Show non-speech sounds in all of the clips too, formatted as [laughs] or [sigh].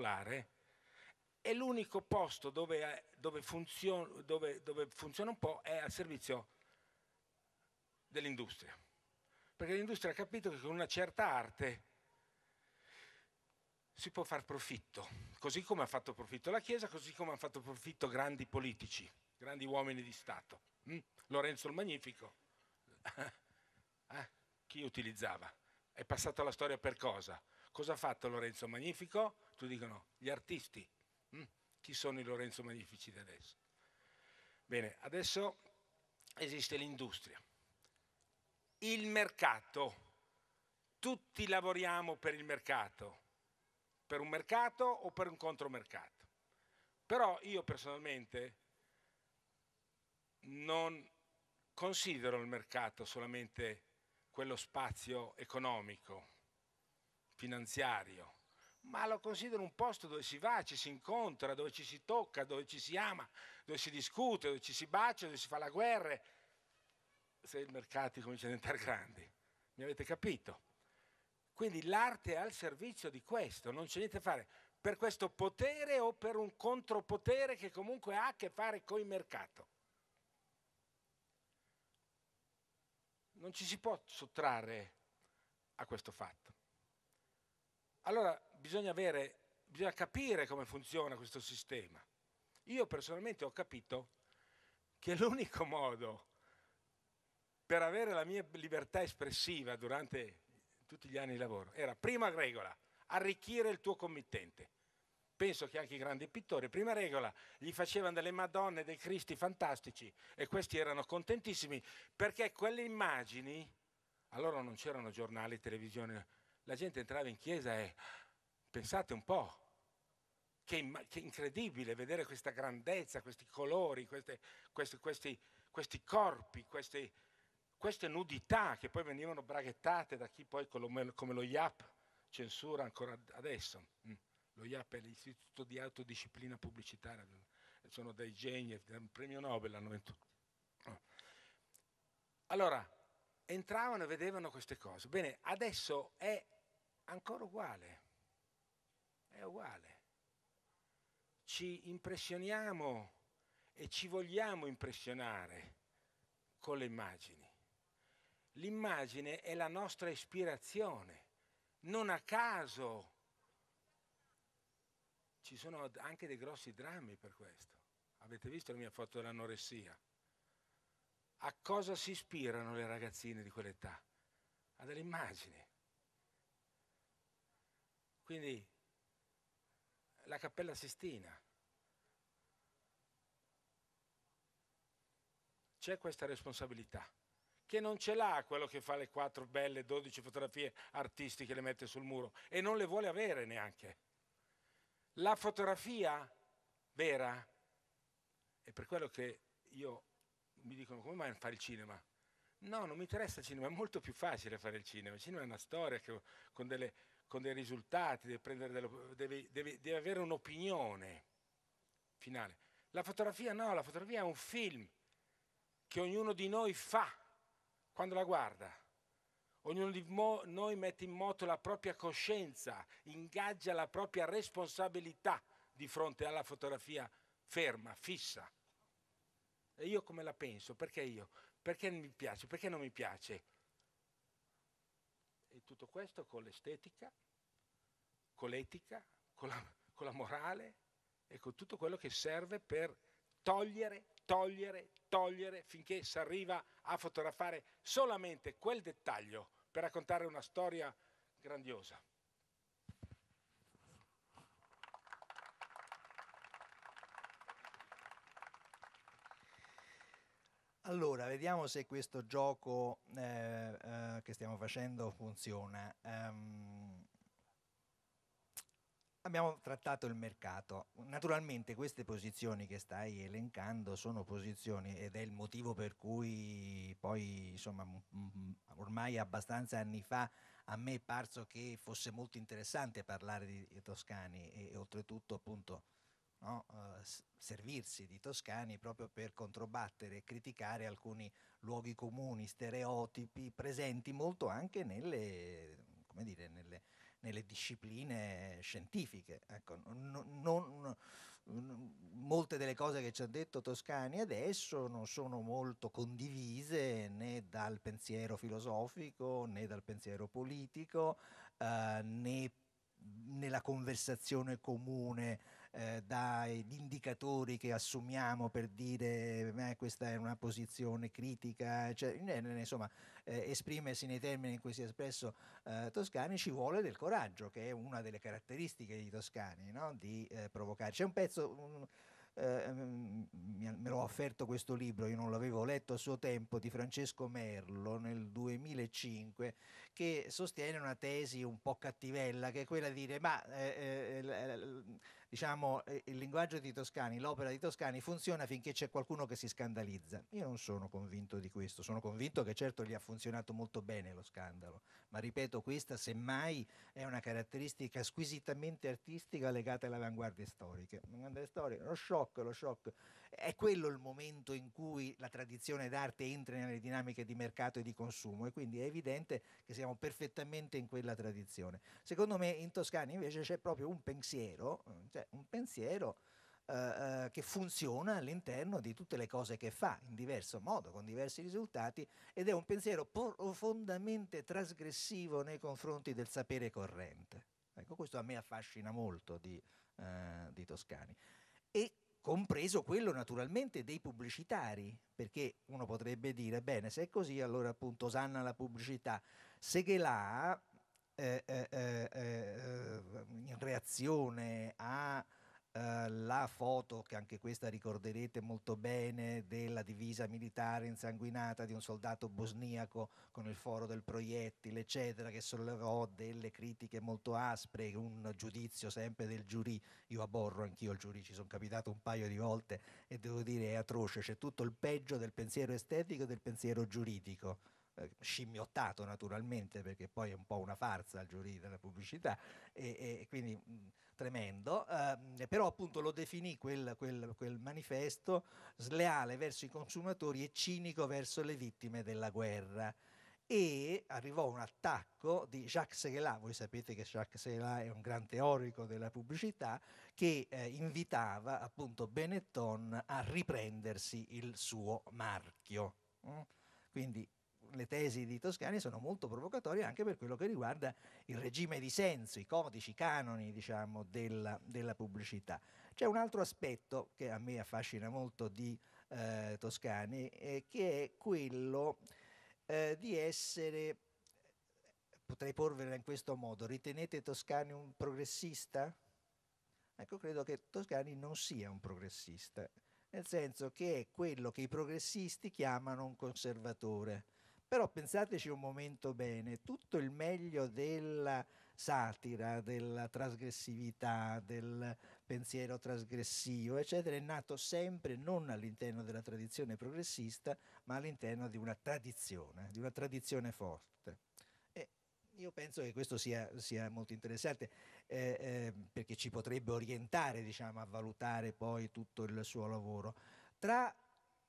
particolare è l'unico posto dove, eh, dove, funziona, dove, dove funziona un po' è al servizio dell'industria. Perché l'industria ha capito che con una certa arte si può far profitto, così come ha fatto profitto la Chiesa, così come hanno fatto profitto grandi politici, grandi uomini di Stato. Mm? Lorenzo il Magnifico, [laughs] eh? chi utilizzava? È passato alla storia per cosa? Cosa ha fatto Lorenzo Magnifico? Tu dicono gli artisti. Hm? Chi sono i Lorenzo Magnifici di adesso? Bene, adesso esiste l'industria. Il mercato. Tutti lavoriamo per il mercato. Per un mercato o per un contromercato. Però io personalmente non considero il mercato solamente quello spazio economico, finanziario, ma lo considero un posto dove si va, ci si incontra, dove ci si tocca, dove ci si ama, dove si discute, dove ci si bacia, dove si fa la guerra. Se i mercati cominciano a diventare grandi, mi avete capito? Quindi l'arte è al servizio di questo, non c'è niente da fare per questo potere o per un contropotere che comunque ha a che fare con il mercato. Non ci si può sottrarre a questo fatto. Allora, bisogna, avere, bisogna capire come funziona questo sistema. Io personalmente ho capito che l'unico modo per avere la mia libertà espressiva durante tutti gli anni di lavoro era prima regola, arricchire il tuo committente. Penso che anche i grandi pittori, prima regola, gli facevano delle madonne, dei cristi fantastici e questi erano contentissimi perché quelle immagini, allora non c'erano giornali, televisione, la gente entrava in chiesa e Pensate un po', che, che incredibile vedere questa grandezza, questi colori, queste, questi, questi, questi, corpi, queste, queste, nudità che poi venivano braghettate da chi poi come, lo IAP censura ancora adesso. Mm. Lo IAP è l'Istituto di Autodisciplina Pubblicitaria, sono dei geni, un premio Nobel l'hanno venduto. Oh. Allora, entravano e vedevano queste cose. Bene, adesso è ancora uguale. È uguale. Ci impressioniamo e ci vogliamo impressionare con le immagini. L'immagine è la nostra ispirazione. Non a caso ci sono anche dei grossi drammi per questo. Avete visto la mia foto dell'anoressia? A cosa si ispirano le ragazzine di quell'età? A delle immagini. Quindi la Cappella Sistina. C'è questa responsabilità che non ce l'ha quello che fa le quattro belle 12 fotografie artistiche le mette sul muro e non le vuole avere neanche. La fotografia vera è per quello che io mi dicono come mai fare il cinema? No, non mi interessa il cinema, è molto più facile fare il cinema. Il cinema è una storia che, con delle con dei risultati, deve, delle, deve, deve, deve avere un'opinione finale. La fotografia no, la fotografia è un film che ognuno di noi fa quando la guarda. Ognuno di noi mette in moto la propria coscienza, ingaggia la propria responsabilità di fronte alla fotografia ferma, fissa. E io come la penso? Perché io? Perché mi piace? Perché non mi piace? E tutto questo con l'estetica, con l'etica, con la, con la morale e con tutto quello che serve per togliere, togliere, togliere finché si arriva a fotografare solamente quel dettaglio per raccontare una storia grandiosa. Allora, vediamo se questo gioco eh, eh, che stiamo facendo funziona. Um, abbiamo trattato il mercato. Naturalmente queste posizioni che stai elencando sono posizioni ed è il motivo per cui poi, insomma, ormai abbastanza anni fa a me è parso che fosse molto interessante parlare di Toscani e, e oltretutto appunto no, eh, servirsi di Toscani proprio per controbattere e criticare alcuni luoghi comuni, stereotipi presenti molto anche nelle, dire, nelle, nelle discipline scientifiche. Ecco, non, non, molte delle cose che ci ha detto Toscani adesso non sono molto condivise né dal pensiero filosofico né dal pensiero politico eh, né nella conversazione comune eh, dagli indicatori che assumiamo per dire eh, questa è una posizione critica, cioè, insomma eh, esprimersi nei termini in cui si è espresso eh, Toscani ci vuole del coraggio, che è una delle caratteristiche di Toscani, no? di eh, provocare. C'è un pezzo... Un, eh, ehm, me l'ho offerto questo libro, io non l'avevo letto a suo tempo, di Francesco Merlo nel 2005, che sostiene una tesi un po' cattivella, che è quella di dire ma eh, eh, diciamo, eh, il linguaggio di Toscani, l'opera di Toscani funziona finché c'è qualcuno che si scandalizza. Io non sono convinto di questo, sono convinto che certo gli ha funzionato molto bene lo scandalo, ma ripeto, questa semmai è una caratteristica squisitamente artistica legata alle avanguardie storiche. Lo shock, lo shock è quello il momento in cui la tradizione d'arte entra nelle dinamiche di mercato e di consumo e quindi è evidente che siamo perfettamente in quella tradizione. Secondo me in Toscana invece c'è proprio un pensiero, eh, cioè un pensiero Uh, che funziona all'interno di tutte le cose che fa, in diverso modo, con diversi risultati, ed è un pensiero profondamente trasgressivo nei confronti del sapere corrente. Ecco, questo a me affascina molto di, uh, di Toscani. E compreso quello naturalmente dei pubblicitari, perché uno potrebbe dire, bene, se è così allora appunto osanna la pubblicità, Seghelà eh eh, eh, eh, eh, in reazione a eh, la foto, che anche questa ricorderete molto bene, della divisa militare insanguinata di un soldato bosniaco con il foro del proiettile, eccetera, che sollevò delle critiche molto aspre, un giudizio sempre del giurì. Io aborro anch'io il giurì, ci sono capitato un paio di volte e devo dire è atroce, c'è tutto il peggio del pensiero estetico e del pensiero giuridico eh, scimmiottato naturalmente perché poi è un po' una farsa il giurì della pubblicità e, e quindi tremendo, eh, però appunto lo definì quel, quel, quel, manifesto sleale verso i consumatori e cinico verso le vittime della guerra. E arrivò un attacco di Jacques Seguelin, voi sapete che Jacques Seguelin è un gran teorico della pubblicità, che eh, invitava appunto Benetton a riprendersi il suo marchio. Mm? Quindi le tesi di Toscani sono molto provocatorie anche per quello che riguarda il regime di senso, i codici, i canoni diciamo, della, della, pubblicità. C'è un altro aspetto che a me affascina molto di eh, Toscani, eh, che è quello eh, di essere, potrei porvela in questo modo, ritenete Toscani un progressista? Ecco, credo che Toscani non sia un progressista, nel senso che è quello che i progressisti chiamano un conservatore però pensateci un momento bene, tutto il meglio della satira, della trasgressività, del pensiero trasgressivo, eccetera, è nato sempre non all'interno della tradizione progressista, ma all'interno di una tradizione, di una tradizione forte. E io penso che questo sia, sia molto interessante eh, eh, perché ci potrebbe orientare diciamo, a valutare poi tutto il suo lavoro. Tra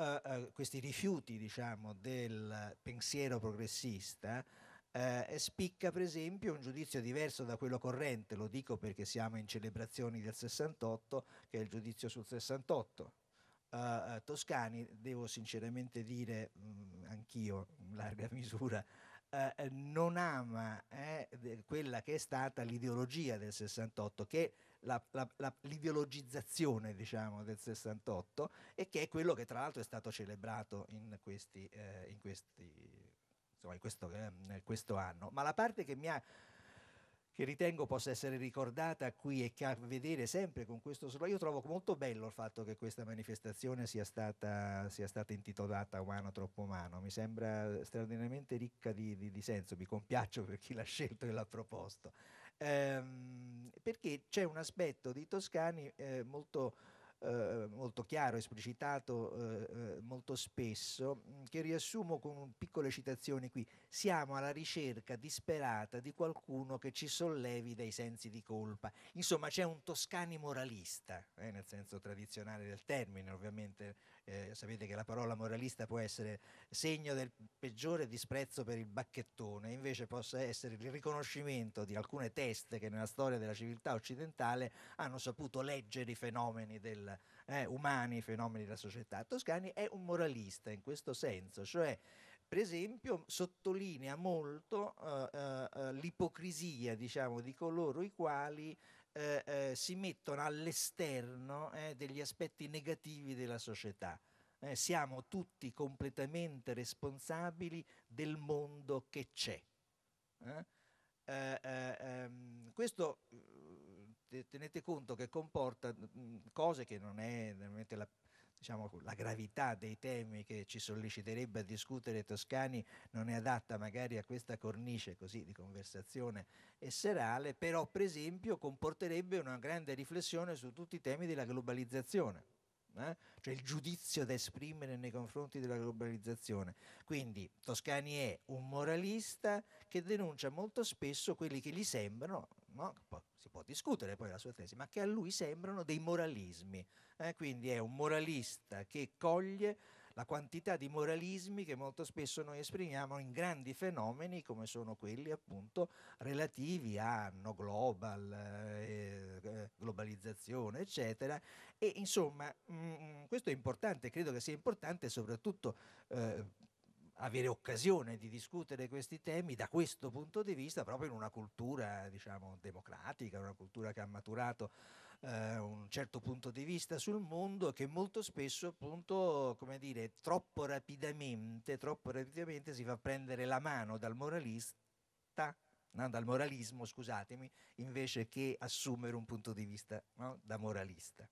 eh, eh, questi rifiuti diciamo, del pensiero progressista eh, spicca per esempio un giudizio diverso da quello corrente, lo dico perché siamo in celebrazioni del 68, che è il giudizio sul 68. Eh, eh, Toscani, devo sinceramente dire, mh, mm, anch'io in larga [laughs] misura, eh, non ama eh, quella che è stata l'ideologia del 68, che la, la, la, l'ideologizzazione diciamo, del 68 e che è quello che tra l'altro è stato celebrato in, questi, eh, in, questi, insomma, in questo, eh, questo, anno. Ma la parte che, ha, che ritengo possa essere ricordata qui e che ha a vedere sempre con questo solo. Io trovo molto bello il fatto che questa manifestazione sia stata, sia stata intitolata Umano troppo umano. Mi sembra straordinariamente ricca di, di, di senso, mi compiaccio per chi l'ha scelto e l'ha proposto ehm, perché c'è un aspetto di Toscani eh, molto, eh, molto, chiaro, esplicitato eh, eh molto spesso, mm, che riassumo con piccole citazioni qui. Siamo alla ricerca disperata di qualcuno che ci sollevi dai sensi di colpa. Insomma, c'è un Toscani moralista, eh, nel senso tradizionale del termine, ovviamente eh, sapete che la parola moralista può essere segno del peggiore disprezzo per il bacchettone, invece possa essere il riconoscimento di alcune teste che nella storia della civiltà occidentale hanno saputo leggere i fenomeni del, eh, umani, i fenomeni della società. Toscani è un moralista in questo senso, cioè per esempio sottolinea molto eh, eh, eh l'ipocrisia diciamo, di coloro i quali eh, eh, si mettono all'esterno eh, degli aspetti negativi della società. Eh, siamo tutti completamente responsabili del mondo che c'è. Eh? Eh, ehm, questo tenete conto che comporta mh, mm, cose che non è veramente la, diciamo, la gravità dei temi che ci solleciterebbe a discutere Toscani non è adatta magari a questa cornice così di conversazione e serale, però per esempio comporterebbe una grande riflessione su tutti i temi della globalizzazione. Eh? cioè il giudizio da esprimere nei confronti della globalizzazione. Quindi Toscani è un moralista che denuncia molto spesso quelli che gli sembrano, no? si può discutere poi la sua tesi, ma che a lui sembrano dei moralismi. Eh? Quindi è un moralista che coglie la quantità di moralismi che molto spesso noi esprimiamo in grandi fenomeni come sono quelli appunto relativi a no global, eh, eh globalizzazione, eccetera. E insomma, mh, mm, mm, questo è importante, credo che sia importante soprattutto eh, avere occasione di discutere questi temi da questo punto di vista proprio in una cultura diciamo, democratica, una cultura che ha maturato eh, un certo punto di vista sul mondo che molto spesso appunto come dire troppo rapidamente, troppo rapidamente si fa prendere la mano dal moralista no, dal moralismo scusatemi invece che assumere un punto di vista no, da moralista